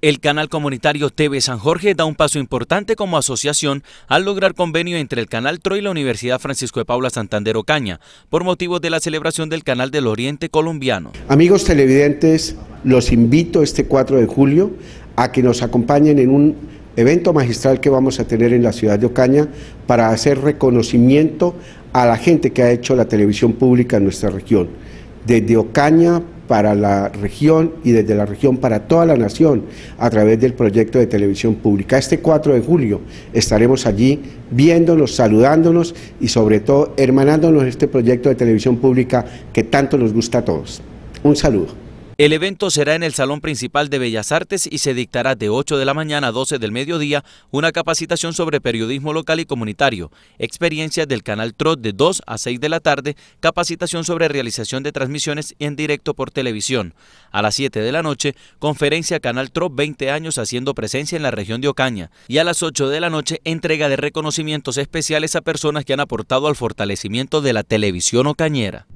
El canal comunitario TV San Jorge da un paso importante como asociación al lograr convenio entre el canal TRO y la Universidad Francisco de Paula Santander Ocaña por motivos de la celebración del Canal del Oriente Colombiano. Amigos televidentes, los invito este 4 de julio a que nos acompañen en un evento magistral que vamos a tener en la ciudad de Ocaña para hacer reconocimiento a la gente que ha hecho la televisión pública en nuestra región desde Ocaña para la región y desde la región para toda la nación a través del proyecto de televisión pública. Este 4 de julio estaremos allí viéndonos, saludándonos y sobre todo hermanándonos este proyecto de televisión pública que tanto nos gusta a todos. Un saludo. El evento será en el Salón Principal de Bellas Artes y se dictará de 8 de la mañana a 12 del mediodía una capacitación sobre periodismo local y comunitario, experiencias del canal TROT de 2 a 6 de la tarde, capacitación sobre realización de transmisiones en directo por televisión. A las 7 de la noche, conferencia Canal TROT 20 años haciendo presencia en la región de Ocaña. Y a las 8 de la noche, entrega de reconocimientos especiales a personas que han aportado al fortalecimiento de la televisión ocañera.